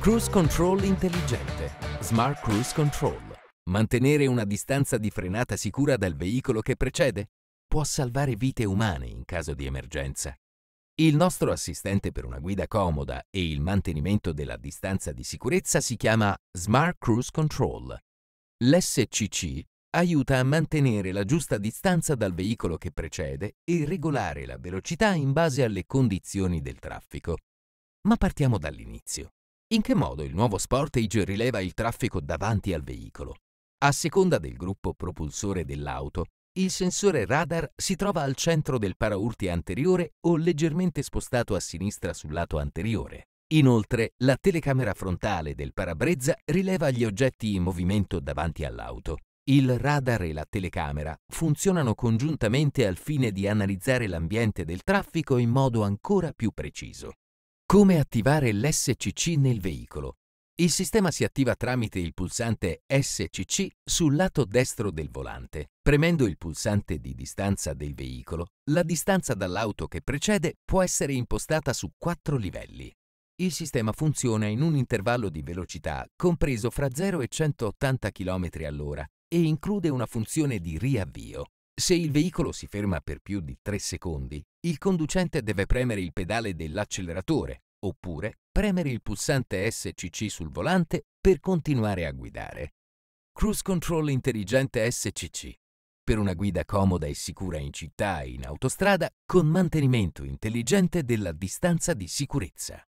Cruise Control intelligente. Smart Cruise Control. Mantenere una distanza di frenata sicura dal veicolo che precede può salvare vite umane in caso di emergenza. Il nostro assistente per una guida comoda e il mantenimento della distanza di sicurezza si chiama Smart Cruise Control. L'SCC aiuta a mantenere la giusta distanza dal veicolo che precede e regolare la velocità in base alle condizioni del traffico. Ma partiamo dall'inizio. In che modo il nuovo Sportage rileva il traffico davanti al veicolo? A seconda del gruppo propulsore dell'auto, il sensore radar si trova al centro del paraurti anteriore o leggermente spostato a sinistra sul lato anteriore. Inoltre, la telecamera frontale del parabrezza rileva gli oggetti in movimento davanti all'auto. Il radar e la telecamera funzionano congiuntamente al fine di analizzare l'ambiente del traffico in modo ancora più preciso. Come attivare l'SCC nel veicolo? Il sistema si attiva tramite il pulsante SCC sul lato destro del volante. Premendo il pulsante di distanza del veicolo, la distanza dall'auto che precede può essere impostata su quattro livelli. Il sistema funziona in un intervallo di velocità compreso fra 0 e 180 km all'ora e include una funzione di riavvio. Se il veicolo si ferma per più di 3 secondi, il conducente deve premere il pedale dell'acceleratore oppure premere il pulsante SCC sul volante per continuare a guidare. Cruise Control Intelligente SCC. Per una guida comoda e sicura in città e in autostrada con mantenimento intelligente della distanza di sicurezza.